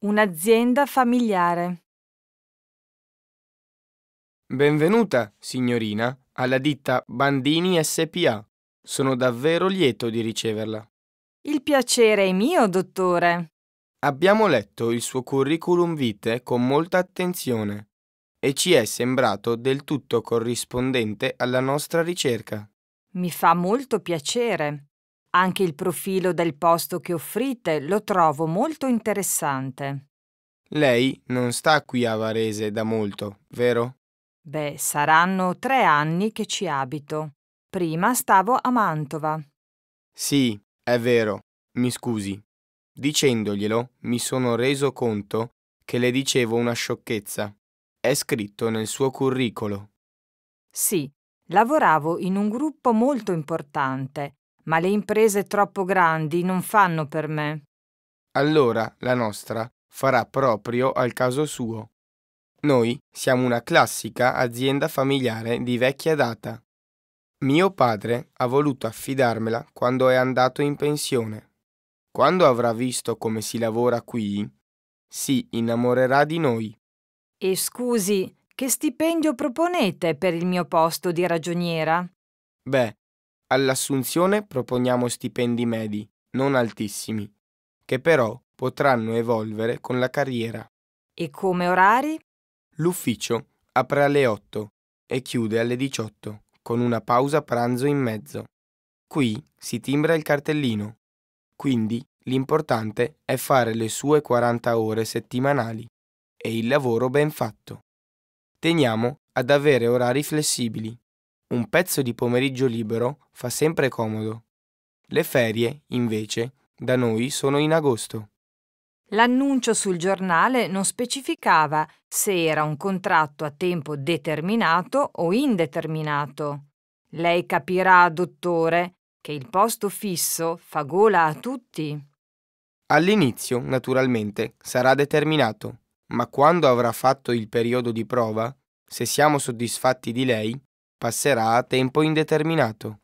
Un'azienda familiare. Benvenuta, signorina, alla ditta Bandini SPA. Sono davvero lieto di riceverla. Il piacere è mio, dottore. Abbiamo letto il suo curriculum vitae con molta attenzione e ci è sembrato del tutto corrispondente alla nostra ricerca. Mi fa molto piacere. Anche il profilo del posto che offrite lo trovo molto interessante. Lei non sta qui a Varese da molto, vero? Beh, saranno tre anni che ci abito. Prima stavo a Mantova. Sì, è vero, mi scusi. Dicendoglielo mi sono reso conto che le dicevo una sciocchezza. È scritto nel suo curriculum. Sì, lavoravo in un gruppo molto importante ma le imprese troppo grandi non fanno per me. Allora la nostra farà proprio al caso suo. Noi siamo una classica azienda familiare di vecchia data. Mio padre ha voluto affidarmela quando è andato in pensione. Quando avrà visto come si lavora qui, si innamorerà di noi. E scusi, che stipendio proponete per il mio posto di ragioniera? Beh, All'assunzione proponiamo stipendi medi, non altissimi, che però potranno evolvere con la carriera. E come orari? L'ufficio apre alle 8 e chiude alle 18, con una pausa pranzo in mezzo. Qui si timbra il cartellino, quindi l'importante è fare le sue 40 ore settimanali e il lavoro ben fatto. Teniamo ad avere orari flessibili, un pezzo di pomeriggio libero fa sempre comodo. Le ferie, invece, da noi sono in agosto. L'annuncio sul giornale non specificava se era un contratto a tempo determinato o indeterminato. Lei capirà, dottore, che il posto fisso fa gola a tutti. All'inizio, naturalmente, sarà determinato, ma quando avrà fatto il periodo di prova, se siamo soddisfatti di lei, passerà a tempo indeterminato.